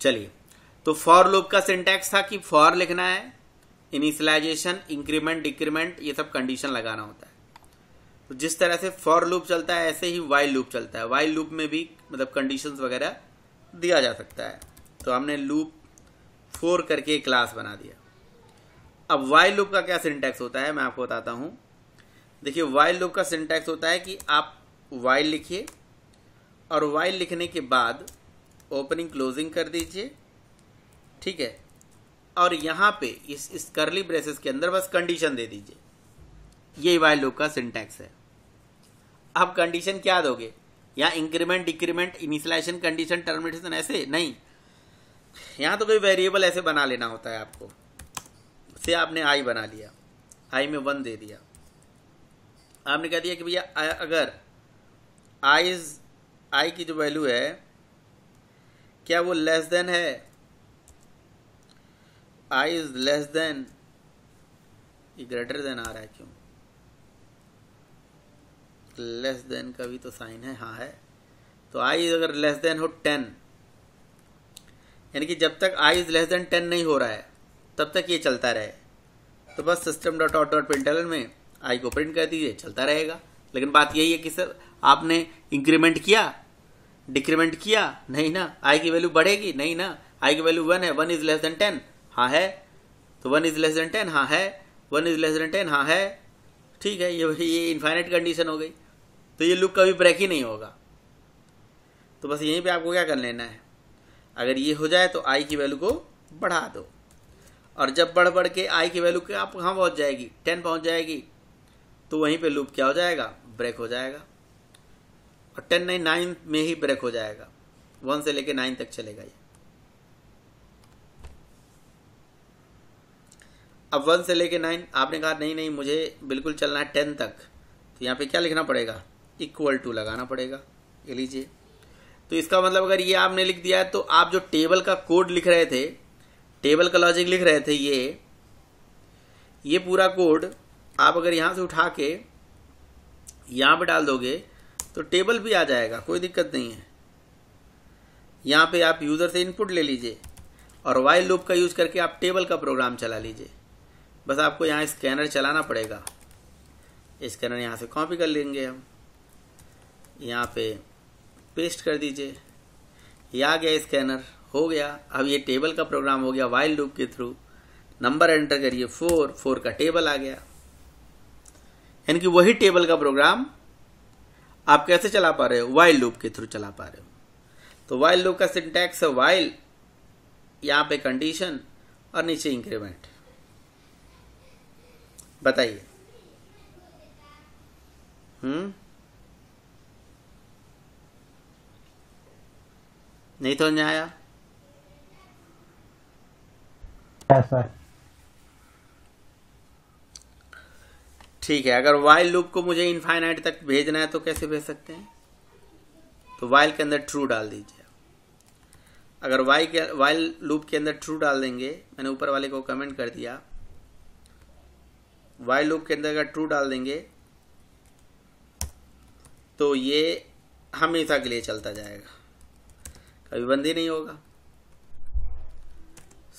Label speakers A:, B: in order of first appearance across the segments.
A: चलिए तो for loop का सिंटैक्स था कि फॉर लिखना है इनिशलाइजेशन इंक्रीमेंट डिक्रीमेंट ये सब कंडीशन लगाना होता है तो जिस तरह से फॉर लूप चलता है ऐसे ही वाइल लूप चलता है वाइल लूप में भी मतलब कंडीशन वगैरह दिया जा सकता है तो हमने लूप फोर करके क्लास बना दिया अब वाइल लूप का क्या सिंटैक्स होता है मैं आपको बताता हूँ देखिए वाइल लूप का सिंटैक्स होता है कि आप वाइल लिखिए और वाइल लिखने के बाद ओपनिंग क्लोजिंग कर दीजिए ठीक है और यहाँ पे इस इस करली ब्रेसेस के अंदर बस कंडीशन दे दीजिए ये वाई लूप का सिंटैक्स है आप कंडीशन क्या दोगे यहाँ increment decrement initialization condition termination ऐसे नहीं यहाँ तो कोई वेरिएबल ऐसे बना लेना होता है आपको से आपने आई बना लिया आई में वन दे दिया आपने कह दिया कि भैया अगर आई आई की जो वैल्यू है क्या वो लेस देन है आई इज लेस देन ये ग्रेटर देन आ रहा है क्यों लेस देन का भी तो साइन है हाँ है तो आई इज अगर लेस देन हो टेन यानी कि जब तक i is less than ten नहीं हो रहा है तब तक ये चलता रहे तो बस system dot dot dot printer में आई को प्रिंट कर दीजिए चलता रहेगा लेकिन बात यही है कि सर आपने इंक्रीमेंट किया डिक्रीमेंट किया नहीं ना आई की वैल्यू बढ़ेगी नहीं ना आई की वैल्यू वन है one is less than ten हाँ है तो one is less than ten हाँ है one is less than ten हाँ है ठीक है ये ये इन्फाइनाइट कंडीशन हो गई तो ये लुक कभी ब्रेक ही नहीं होगा तो बस यहीं पे आपको क्या कर लेना है अगर ये हो जाए तो आई की वैल्यू को बढ़ा दो और जब बढ़ बढ़ के आई की वैल्यू के आप कहाँ पहुँच जाएगी टेन पहुँच जाएगी तो वहीं पे लूप क्या हो जाएगा ब्रेक हो जाएगा और टेन नाइन नाइन में ही ब्रेक हो जाएगा वन से लेके नाइन तक चलेगा ये अब वन से लेके नाइन आपने कहा नहीं नहीं मुझे बिल्कुल चलना है टेन तक तो यहाँ पे क्या लिखना पड़ेगा इक्वल टू लगाना पड़ेगा ये लीजिए तो इसका मतलब अगर ये आपने लिख दिया है तो आप जो टेबल का कोड लिख रहे थे टेबल का लॉजिक लिख रहे थे ये ये पूरा कोड आप अगर यहाँ से उठा के यहाँ पे डाल दोगे तो टेबल भी आ जाएगा कोई दिक्कत नहीं है यहाँ पे आप यूज़र से इनपुट ले लीजिए और वाइल लूप का यूज़ करके आप टेबल का प्रोग्राम चला लीजिए बस आपको यहाँ स्कैनर चलाना पड़ेगा स्कैनर यहाँ से कॉपी कर लेंगे हम यहाँ पे पेस्ट कर दीजिए ये आ गया स्कैनर हो गया अब ये टेबल का प्रोग्राम हो गया वाइल लूप के थ्रू नंबर एंटर करिए फोर फोर का टेबल आ गया यानी कि वही टेबल का प्रोग्राम आप कैसे चला पा रहे हो वाइल लूप के थ्रू चला पा रहे हो तो वाइल लूप का सिंटैक्स है वाइल यहां पे कंडीशन और नीचे इंक्रीमेंट बताइए हम्म नहीं तो नहीं आया सर ठीक है अगर वाइल लूप को मुझे इनफाइनाइट तक भेजना है तो कैसे भेज सकते हैं तो वाइल के अंदर ट्रू डाल दीजिए अगर वाई के वाइल लूप के अंदर ट्रू डाल देंगे मैंने ऊपर वाले को कमेंट कर दिया वाइल लूप के अंदर अगर ट्रू डाल देंगे तो ये हमेशा के लिए चलता जाएगा कभी बंद ही नहीं होगा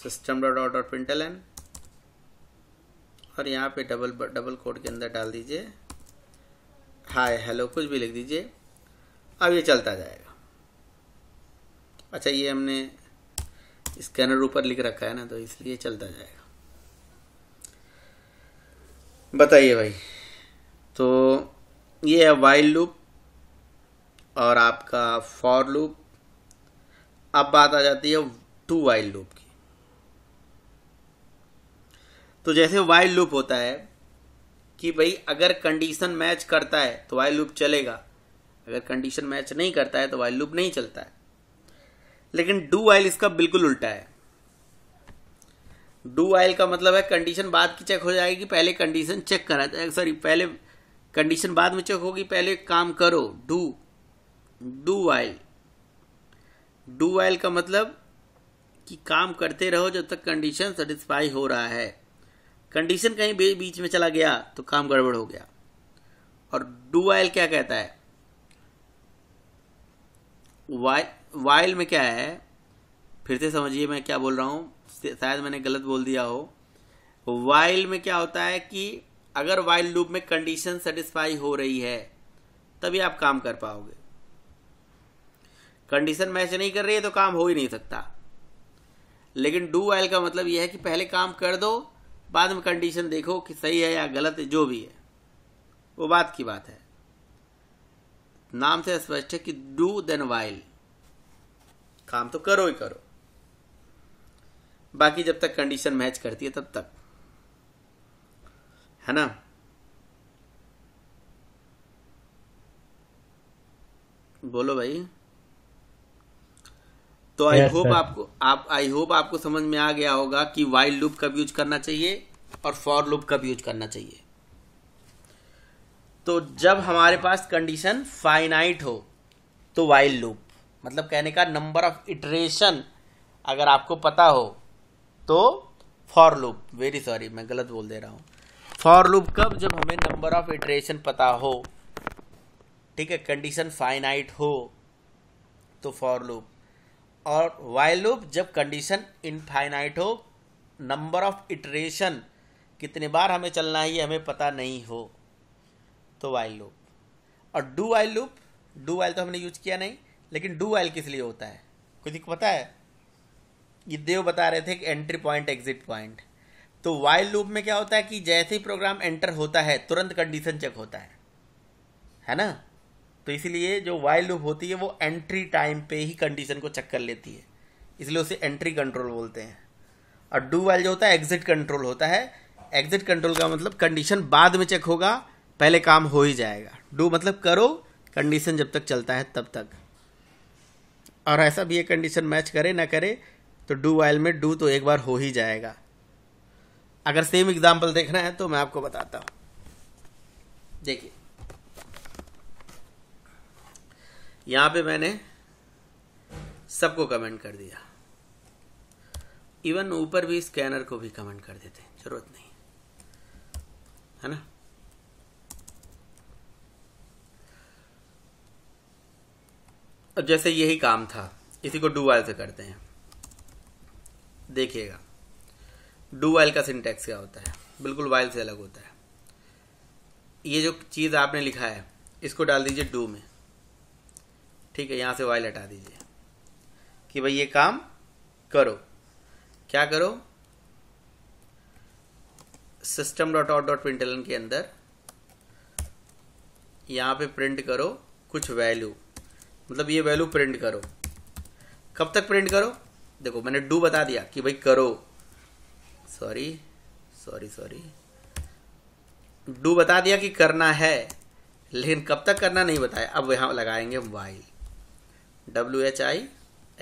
A: system dot dot dot println end और यहाँ पे डबल डबल कोड के अंदर डाल दीजिए हाय हेलो कुछ भी लिख दीजिए अब ये चलता जाएगा अच्छा ये हमने स्कैनर ऊपर लिख रखा है ना तो इसलिए चलता जाएगा बताइए भाई तो ये है वाइल लूप और आपका फॉर लूप अब बात आ जाती है टू वाइल्ड लूप की तो जैसे वाइल्ड लूप होता है कि भाई अगर कंडीशन मैच करता है तो वाइल्ड लूप चलेगा अगर कंडीशन मैच नहीं करता है तो वाइल्ड लूप नहीं चलता है लेकिन डू वाइल इसका बिल्कुल उल्टा है डू वाइल का मतलब है कंडीशन बाद की चेक हो जाएगी पहले कंडीशन चेक करा जाएगा सॉरी पहले कंडीशन बाद में चेक होगी पहले काम करो do do while do while का मतलब कि काम करते रहो जब तक कंडीशन सेटिस्फाई हो रहा है कंडीशन कहीं बीच में चला गया तो काम गड़बड़ हो गया और डू वाइल क्या कहता है वाइल वाइल में क्या है फिर से समझिए मैं क्या बोल रहा हूँ शायद मैंने गलत बोल दिया हो वाइल में क्या होता है कि अगर वाइल लूप में कंडीशन सेटिस्फाई हो रही है तभी आप काम कर पाओगे कंडीशन मैच नहीं कर रही है तो काम हो ही नहीं सकता लेकिन डू वाइल का मतलब यह है कि पहले काम कर दो बाद में कंडीशन देखो कि सही है या गलत है जो भी है वो बात की बात है नाम से स्पष्ट है कि डू देन वाइल काम तो करो ही करो बाकी जब तक कंडीशन मैच करती है तब तक है ना बोलो भाई तो आई yes, होप आपको आप आई होप आपको समझ में आ गया होगा कि वाइल लूप कब यूज करना चाहिए और फॉर लूप कब यूज करना चाहिए तो जब हमारे पास कंडीशन फाइनाइट हो तो वाइल लूप मतलब कहने का नंबर ऑफ इटरेशन अगर आपको पता हो तो फॉर लूप वेरी सॉरी मैं गलत बोल दे रहा हूँ
B: फॉर लूप कब
A: जब हमें नंबर ऑफ इटरेशन पता हो ठीक है कंडीशन फाइनाइट हो तो फॉर लूप और वाइल लूप जब कंडीशन इनफाइनाइट हो नंबर ऑफ इटरेशन कितने बार हमें चलना है ये हमें पता नहीं हो तो वाइल लूप और do while loop do while तो हमने यूज किया नहीं लेकिन डू वाइल किस लिए होता है कुछ पता है ये देव बता रहे थे कि एंट्री पॉइंट एग्जिट पॉइंट तो वाइल लूप में क्या होता है कि जैसे ही प्रोग्राम एंटर होता है तुरंत कंडीशन चेक होता है है ना तो इसीलिए जो वाइल लूप होती है वो एंट्री टाइम पे ही कंडीशन को चेक कर लेती है इसलिए उसे एंट्री कंट्रोल बोलते हैं और डू वाइल जो होता है एग्जिट कंट्रोल होता है एग्जिट कंट्रोल का मतलब कंडीशन बाद में चेक होगा पहले काम हो ही जाएगा डू मतलब करो कंडीशन जब तक चलता है तब तक और ऐसा भी ये कंडीशन मैच करे ना करे तो डू वाइल में डू तो एक बार हो ही जाएगा अगर सेम एग्जाम्पल देखना है तो मैं आपको बताता हूँ देखिए यहां पे मैंने सबको कमेंट कर दिया इवन ऊपर भी स्कैनर को भी कमेंट कर देते जरूरत नहीं है ना अब जैसे यही काम था इसी को डू वाइल से करते हैं देखिएगा डू वाइल का सिंटेक्स क्या होता है बिल्कुल वाइल से अलग होता है ये जो चीज आपने लिखा है इसको डाल दीजिए डू में ठीक है यहां से वाइल हटा दीजिए कि भाई ये काम करो क्या करो system dot out dot print के अंदर यहाँ पे प्रिंट करो कुछ वैल्यू मतलब ये वैल्यू प्रिंट करो कब तक प्रिंट करो देखो मैंने डू बता दिया कि भाई करो सॉरी सॉरी सॉरी डू बता दिया कि करना है लेकिन कब तक करना नहीं बताया अब यहाँ लगाएंगे while W H I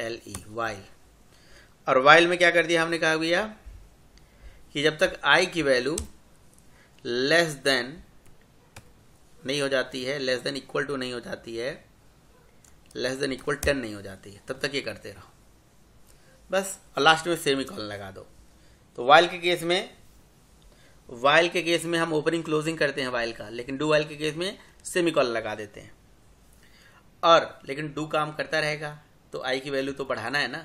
A: L E while और वाइल में क्या कर दिया हमने कहा भैया कि जब तक आई की वैल्यू लेस देन नहीं हो जाती है लेस देन इक्वल टू नहीं हो जाती है लेस देन इक्वल टेन नहीं हो जाती है तब तक ये करते रहो बस और लास्ट में सेमी कॉलन लगा दो तो वाइल के केस में वाइल के केस में हम ओपनिंग क्लोजिंग करते हैं वाइल का लेकिन डू वाइल के केस में सेमी कॉलन लगा देते हैं और लेकिन डू काम करता रहेगा तो आई की वैल्यू तो बढ़ाना है ना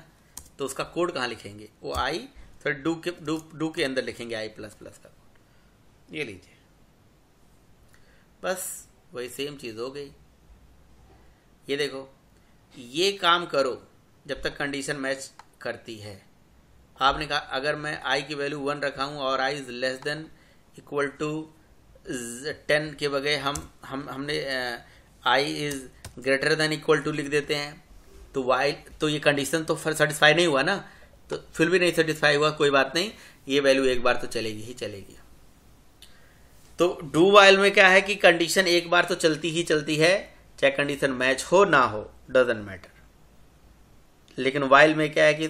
A: तो उसका कोड कहाँ लिखेंगे वो आई फिर डू के डू डू के अंदर लिखेंगे आई प्लस प्लस का कोड ये लीजिए बस वही सेम चीज़ हो गई ये देखो ये काम करो जब तक कंडीशन मैच करती है आपने कहा अगर मैं आई की वैल्यू वन रखा हूँ और i is less than equal to ten के बगैर हम हम हमने i is greater than equal to लिख देते हैं तो वाइल तो ये कंडीशन तो सेटिस्फाई नहीं हुआ ना तो फिर भी नहीं सेटिस्फाई हुआ कोई बात नहीं ये वैल्यू एक बार तो चलेगी ही चलेगी तो डू वाइल में क्या है कि कंडीशन एक बार तो चलती ही चलती है चाहे कंडीशन मैच हो ना हो डजेंट मैटर लेकिन वाइल में क्या है कि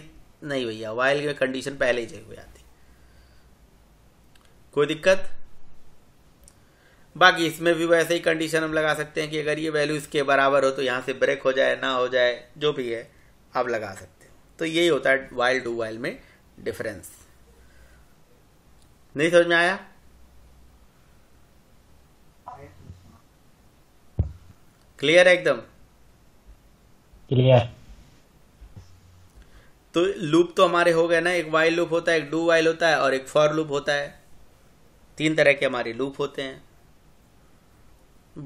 A: नहीं भैया वाइल में कंडीशन पहले ही चल हो जाती कोई दिक्कत बाकी इसमें भी वैसे ही कंडीशन हम लगा सकते हैं कि अगर ये वैल्यू इसके बराबर हो तो यहाँ से ब्रेक हो जाए ना हो जाए जो भी है आप लगा सकते हैं तो यही होता है वाइल डू वाइल में डिफरेंस नहीं समझ में आया क्लियर है एकदम क्लियर तो लूप तो हमारे हो गए ना एक वाइल लूप होता है एक डू वाइल होता है और एक फॉर लूप होता है तीन तरह के हमारे लूप होते हैं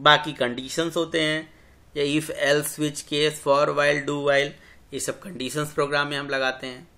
A: बाकी कंडीशंस होते हैं या if else switch case for while do while ये सब कंडीशंस प्रोग्राम में हम लगाते हैं